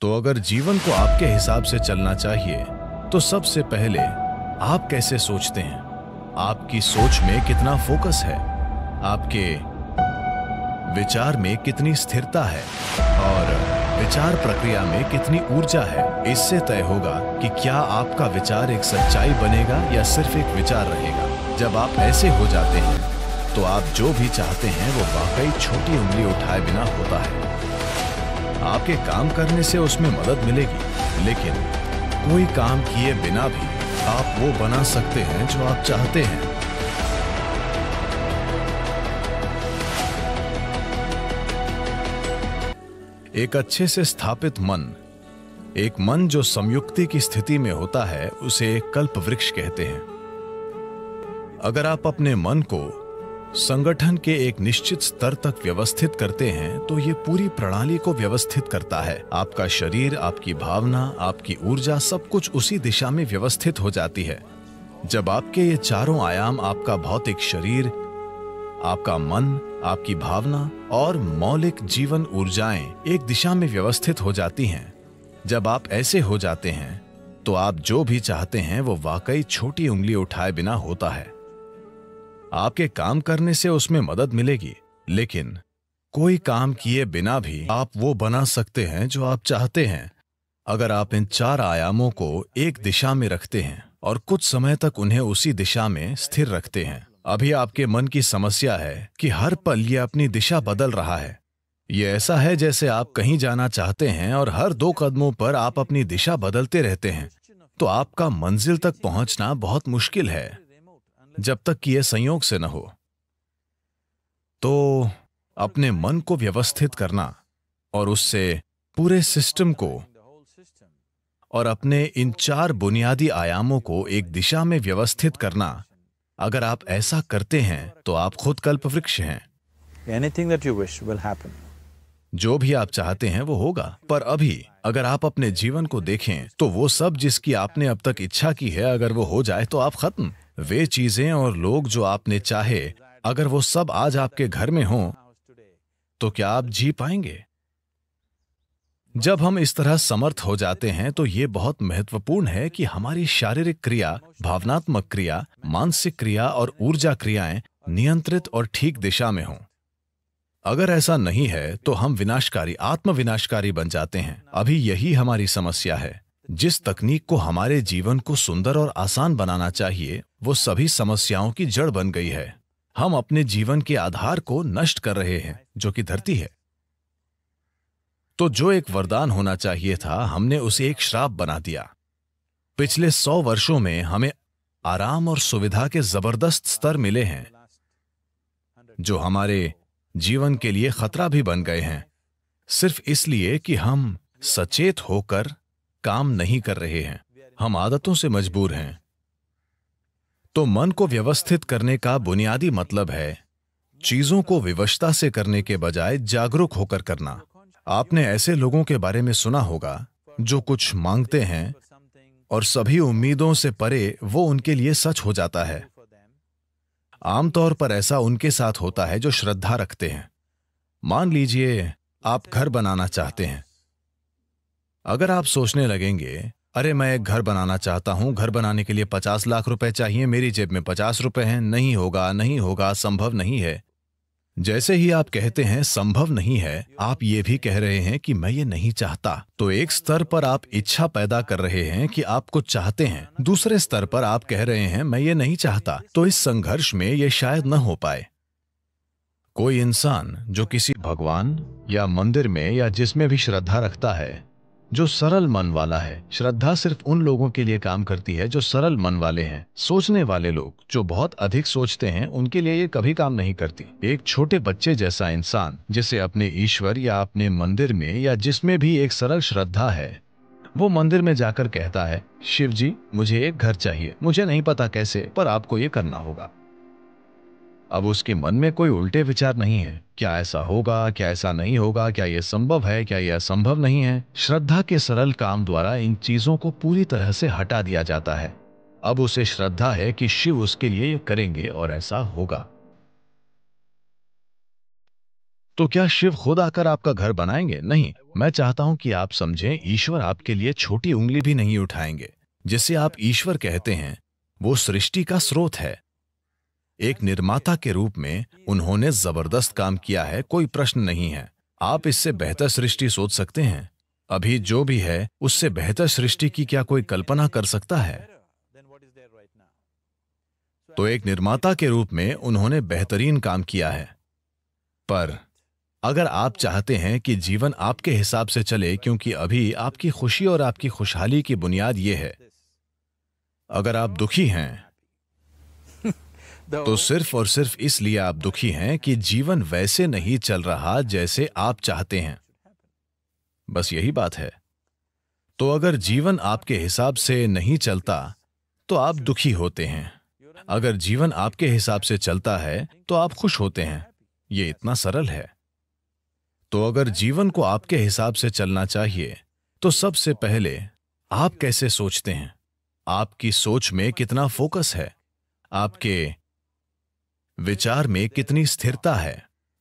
तो अगर जीवन को आपके हिसाब से चलना चाहिए तो सबसे पहले आप कैसे सोचते हैं आपकी सोच में कितना फोकस है आपके विचार में कितनी स्थिरता है और विचार प्रक्रिया में कितनी ऊर्जा है इससे तय होगा कि क्या आपका विचार एक सच्चाई बनेगा या सिर्फ एक विचार रहेगा जब आप ऐसे हो जाते हैं तो आप जो भी चाहते हैं वो वाकई छोटी उंगली उठाए बिना होता है आपके काम करने से उसमें मदद मिलेगी लेकिन कोई काम किए बिना भी आप वो बना सकते हैं जो आप चाहते हैं एक अच्छे से स्थापित मन एक मन जो संयुक्ति की स्थिति में होता है उसे कल्प वृक्ष कहते हैं अगर आप अपने मन को संगठन के एक निश्चित स्तर तक व्यवस्थित करते हैं तो ये पूरी प्रणाली को व्यवस्थित करता है आपका शरीर आपकी भावना आपकी ऊर्जा सब कुछ उसी दिशा में व्यवस्थित हो जाती है जब आपके ये चारों आयाम आपका भौतिक शरीर आपका मन आपकी भावना और मौलिक जीवन ऊर्जाएं एक दिशा में व्यवस्थित हो जाती हैं जब आप ऐसे हो जाते हैं तो आप जो भी चाहते हैं वो वाकई छोटी उंगली उठाए बिना होता है आपके काम करने से उसमें मदद मिलेगी लेकिन कोई काम किए बिना भी आप वो बना सकते हैं जो आप चाहते हैं अगर आप इन चार आयामों को एक दिशा में रखते हैं और कुछ समय तक उन्हें उसी दिशा में स्थिर रखते हैं अभी आपके मन की समस्या है कि हर पल ये अपनी दिशा बदल रहा है ये ऐसा है जैसे आप कहीं जाना चाहते हैं और हर दो कदमों पर आप अपनी दिशा बदलते रहते हैं तो आपका मंजिल तक पहुंचना बहुत मुश्किल है जब तक कि यह संयोग से न हो तो अपने मन को व्यवस्थित करना और उससे पूरे सिस्टम को और अपने इन चार बुनियादी आयामों को एक दिशा में व्यवस्थित करना अगर आप ऐसा करते हैं तो आप खुद कल्प वृक्ष हैं anything that you wish will happen जो भी आप चाहते हैं वो होगा पर अभी अगर आप अपने जीवन को देखें तो वो सब जिसकी आपने अब तक इच्छा की है अगर वो हो जाए तो आप खत्म वे चीजें और लोग जो आपने चाहे अगर वो सब आज आपके घर में हों तो क्या आप जी पाएंगे जब हम इस तरह समर्थ हो जाते हैं तो ये बहुत महत्वपूर्ण है कि हमारी शारीरिक क्रिया भावनात्मक क्रिया मानसिक क्रिया और ऊर्जा क्रियाएं नियंत्रित और ठीक दिशा में हों अगर ऐसा नहीं है तो हम विनाशकारी आत्मविनाशकारी बन जाते हैं अभी यही हमारी समस्या है जिस तकनीक को हमारे जीवन को सुंदर और आसान बनाना चाहिए वो सभी समस्याओं की जड़ बन गई है हम अपने जीवन के आधार को नष्ट कर रहे हैं जो कि धरती है तो जो एक वरदान होना चाहिए था हमने उसे एक श्राप बना दिया पिछले सौ वर्षों में हमें आराम और सुविधा के जबरदस्त स्तर मिले हैं जो हमारे जीवन के लिए खतरा भी बन गए हैं सिर्फ इसलिए कि हम सचेत होकर काम नहीं कर रहे हैं हम आदतों से मजबूर हैं तो मन को व्यवस्थित करने का बुनियादी मतलब है चीजों को विवशता से करने के बजाय जागरूक होकर करना आपने ऐसे लोगों के बारे में सुना होगा जो कुछ मांगते हैं और सभी उम्मीदों से परे वो उनके लिए सच हो जाता है आमतौर पर ऐसा उनके साथ होता है जो श्रद्धा रखते हैं मान लीजिए आप घर बनाना चाहते हैं अगर आप सोचने लगेंगे अरे मैं एक घर बनाना चाहता हूं घर बनाने के लिए पचास लाख रुपए चाहिए मेरी जेब में पचास रुपए हैं नहीं होगा नहीं होगा संभव नहीं है जैसे ही आप कहते हैं संभव नहीं है आप ये भी कह रहे हैं कि मैं ये नहीं चाहता तो एक स्तर पर आप इच्छा पैदा कर रहे हैं कि आप कुछ चाहते हैं दूसरे स्तर पर आप कह रहे हैं मैं ये नहीं चाहता तो इस संघर्ष में ये शायद न हो पाए कोई इंसान जो किसी भगवान या मंदिर में या जिसमें भी श्रद्धा रखता है जो सरल मन वाला है श्रद्धा सिर्फ उन लोगों के लिए काम करती है जो सरल मन वाले हैं सोचने वाले लोग जो बहुत अधिक सोचते हैं उनके लिए ये कभी काम नहीं करती एक छोटे बच्चे जैसा इंसान जिसे अपने ईश्वर या अपने मंदिर में या जिसमें भी एक सरल श्रद्धा है वो मंदिर में जाकर कहता है शिव जी मुझे एक घर चाहिए मुझे नहीं पता कैसे पर आपको ये करना होगा अब उसके मन में कोई उल्टे विचार नहीं है क्या ऐसा होगा क्या ऐसा नहीं होगा क्या यह संभव है क्या यह असंभव नहीं है श्रद्धा के सरल काम द्वारा इन चीजों को पूरी तरह से हटा दिया जाता है अब उसे श्रद्धा है कि शिव उसके लिए ये करेंगे और ऐसा होगा तो क्या शिव खुद आकर आपका घर बनाएंगे नहीं मैं चाहता हूं कि आप समझें ईश्वर आपके लिए छोटी उंगली भी नहीं उठाएंगे जिसे आप ईश्वर कहते हैं वो सृष्टि का स्रोत है एक निर्माता के रूप में उन्होंने जबरदस्त काम किया है कोई प्रश्न नहीं है आप इससे बेहतर सृष्टि सोच सकते हैं अभी जो भी है उससे बेहतर सृष्टि की क्या कोई कल्पना कर सकता है तो एक निर्माता के रूप में उन्होंने बेहतरीन काम किया है पर अगर आप चाहते हैं कि जीवन आपके हिसाब से चले क्योंकि अभी आपकी खुशी और आपकी खुशहाली की बुनियाद यह है अगर आप दुखी हैं तो सिर्फ और सिर्फ इसलिए आप दुखी हैं कि जीवन वैसे नहीं चल रहा जैसे आप चाहते हैं बस यही बात है तो अगर जीवन आपके हिसाब से नहीं चलता तो आप दुखी होते हैं अगर जीवन आपके हिसाब से चलता है तो आप खुश होते हैं ये इतना सरल है तो अगर जीवन को आपके हिसाब से चलना चाहिए तो सबसे पहले आप कैसे सोचते हैं आपकी सोच में कितना फोकस है आपके विचार में कितनी स्थिरता है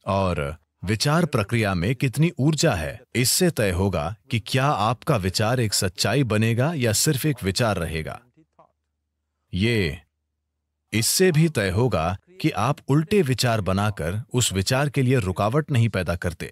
और विचार प्रक्रिया में कितनी ऊर्जा है इससे तय होगा कि क्या आपका विचार एक सच्चाई बनेगा या सिर्फ एक विचार रहेगा ये इससे भी तय होगा कि आप उल्टे विचार बनाकर उस विचार के लिए रुकावट नहीं पैदा करते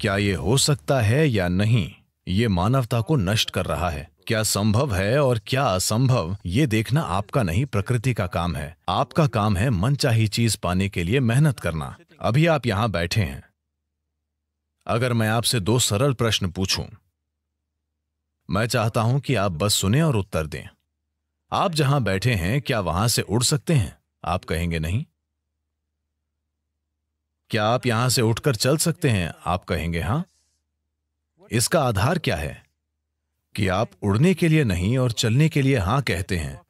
क्या ये हो सकता है या नहीं ये मानवता को नष्ट कर रहा है क्या संभव है और क्या असंभव ये देखना आपका नहीं प्रकृति का काम है आपका काम है मनचाही चीज पाने के लिए मेहनत करना अभी आप यहां बैठे हैं अगर मैं आपसे दो सरल प्रश्न पूछूं मैं चाहता हूं कि आप बस सुने और उत्तर दें आप जहां बैठे हैं क्या वहां से उड़ सकते हैं आप कहेंगे नहीं क्या आप यहां से उठकर चल सकते हैं आप कहेंगे हां इसका आधार क्या है कि आप उड़ने के लिए नहीं और चलने के लिए हाँ कहते हैं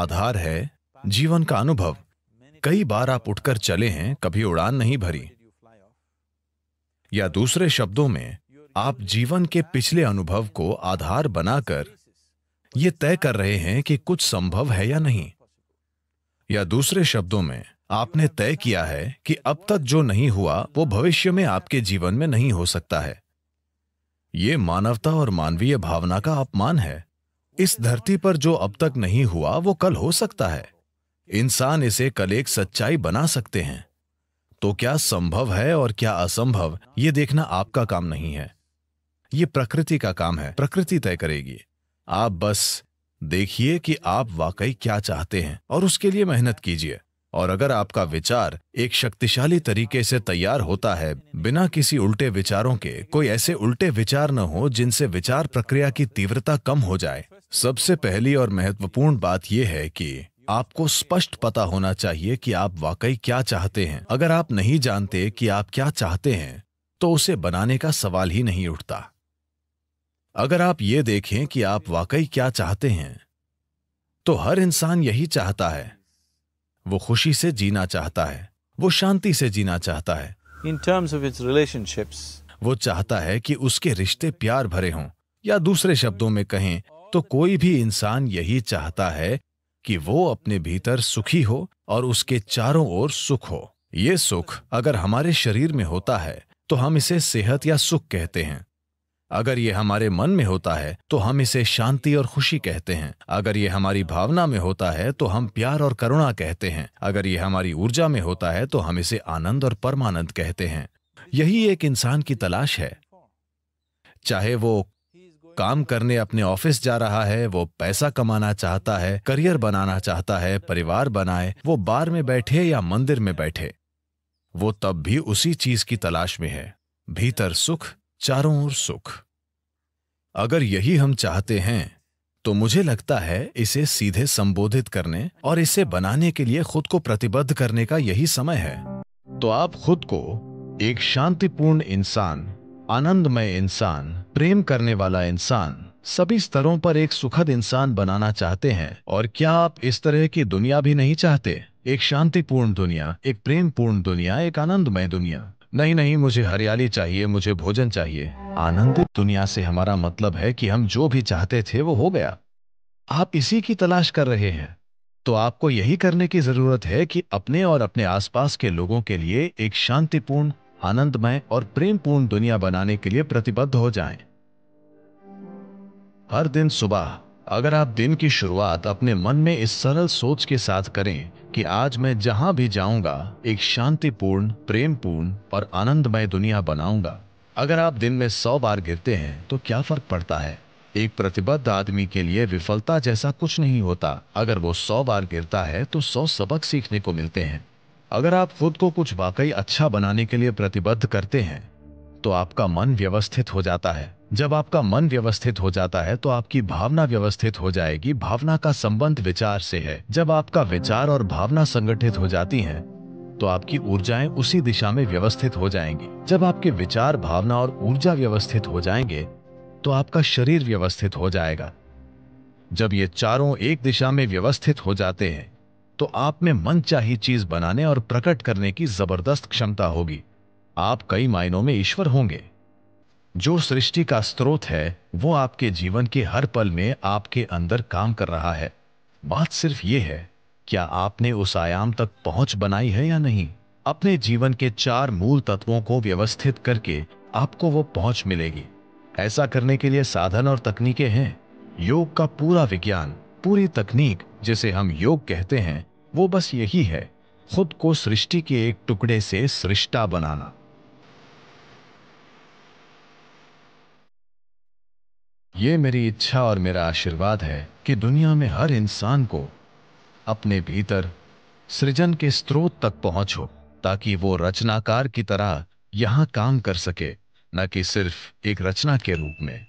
आधार है जीवन का अनुभव कई बार आप उठकर चले हैं कभी उड़ान नहीं भरी या दूसरे शब्दों में आप जीवन के पिछले अनुभव को आधार बनाकर ये तय कर रहे हैं कि कुछ संभव है या नहीं या दूसरे शब्दों में आपने तय किया है कि अब तक जो नहीं हुआ वो भविष्य में आपके जीवन में नहीं हो सकता है ये मानवता और मानवीय भावना का अपमान है इस धरती पर जो अब तक नहीं हुआ वो कल हो सकता है इंसान इसे कल एक सच्चाई बना सकते हैं तो क्या संभव है और क्या असंभव ये देखना आपका काम नहीं है ये प्रकृति का काम है प्रकृति तय करेगी आप बस देखिए कि आप वाकई क्या चाहते हैं और उसके लिए मेहनत कीजिए और अगर आपका विचार एक शक्तिशाली तरीके से तैयार होता है बिना किसी उल्टे विचारों के कोई ऐसे उल्टे विचार न हो जिनसे विचार प्रक्रिया की तीव्रता कम हो जाए सबसे पहली और महत्वपूर्ण बात यह है कि आपको स्पष्ट पता होना चाहिए कि आप वाकई क्या चाहते हैं अगर आप नहीं जानते कि आप क्या चाहते हैं तो उसे बनाने का सवाल ही नहीं उठता अगर आप ये देखें कि आप वाकई क्या चाहते हैं तो हर इंसान यही चाहता है वो खुशी से जीना चाहता है वो शांति से जीना चाहता है in terms of its relationships वो चाहता है कि उसके रिश्ते प्यार भरे हों या दूसरे शब्दों में कहें तो कोई भी इंसान यही चाहता है कि वो अपने भीतर सुखी हो और उसके चारों ओर सुख हो ये सुख अगर हमारे शरीर में होता है तो हम इसे सेहत या सुख कहते हैं अगर ये हमारे मन में होता है तो हम इसे शांति और खुशी कहते हैं अगर ये हमारी भावना में होता है तो हम प्यार और करुणा कहते हैं अगर ये हमारी ऊर्जा में होता है तो हम इसे आनंद और परमानंद कहते हैं यही एक इंसान की तलाश है चाहे वो काम करने अपने ऑफिस जा रहा है वो पैसा कमाना चाहता है करियर बनाना चाहता है परिवार बनाए वो बार में बैठे या मंदिर में बैठे वो तब भी उसी चीज की तलाश में है भीतर सुख चारों ओर सुख अगर यही हम चाहते हैं तो मुझे लगता है इसे सीधे संबोधित करने और इसे बनाने के लिए खुद को प्रतिबद्ध करने का यही समय है तो आप खुद को एक शांतिपूर्ण इंसान आनंदमय इंसान प्रेम करने वाला इंसान सभी स्तरों पर एक सुखद इंसान बनाना चाहते हैं और क्या आप इस तरह की दुनिया भी नहीं चाहते एक शांतिपूर्ण दुनिया एक प्रेमपूर्ण दुनिया एक आनंदमय दुनिया नहीं नहीं मुझे हरियाली चाहिए मुझे भोजन चाहिए आनंदित दुनिया से हमारा मतलब है कि हम जो भी चाहते थे वो हो गया आप इसी की तलाश कर रहे हैं तो आपको यही करने की जरूरत है कि अपने और अपने आसपास के लोगों के लिए एक शांतिपूर्ण आनंदमय और प्रेमपूर्ण दुनिया बनाने के लिए प्रतिबद्ध हो जाएं। हर दिन सुबह अगर आप दिन की शुरुआत अपने मन में इस सरल सोच के साथ करें कि आज मैं जहां भी जाऊंगा एक शांतिपूर्ण प्रेमपूर्ण और आनंदमय दुनिया बनाऊंगा अगर आप दिन में सौ बार गिरते हैं तो क्या फर्क पड़ता है एक प्रतिबद्ध आदमी के लिए विफलता जैसा कुछ नहीं होता अगर वो सौ बार गिरता है तो सौ सबक सीखने को मिलते हैं अगर आप खुद को कुछ वाकई अच्छा बनाने के लिए प्रतिबद्ध करते हैं तो आपका मन व्यवस्थित हो जाता है जब आपका मन व्यवस्थित हो जाता है तो आपकी भावना व्यवस्थित हो जाएगी भावना का संबंध विचार से है जब आपका विचार और भावना संगठित हो जाती हैं, तो आपकी ऊर्जाएं उसी दिशा में व्यवस्थित हो जाएंगी जब आपके विचार भावना और ऊर्जा व्यवस्थित हो जाएंगे तो आपका शरीर व्यवस्थित हो जाएगा जब ये चारों एक दिशा में व्यवस्थित हो जाते हैं तो आप में चाहिए चीज बनाने और प्रकट करने की जबरदस्त क्षमता होगी आप कई मायनों में ईश्वर होंगे जो सृष्टि का स्रोत है वो आपके जीवन के हर पल में आपके अंदर काम कर रहा है बात सिर्फ ये है क्या आपने उस आयाम तक पहुंच बनाई है या नहीं अपने जीवन के चार मूल तत्वों को व्यवस्थित करके आपको वो पहुंच मिलेगी ऐसा करने के लिए साधन और तकनीकें हैं योग का पूरा विज्ञान पूरी तकनीक जिसे हम योग कहते हैं वो बस यही है खुद को सृष्टि के एक टुकड़े से सृष्टा बनाना ये मेरी इच्छा और मेरा आशीर्वाद है कि दुनिया में हर इंसान को अपने भीतर सृजन के स्रोत तक पहुंचो ताकि वो रचनाकार की तरह यहां काम कर सके न कि सिर्फ एक रचना के रूप में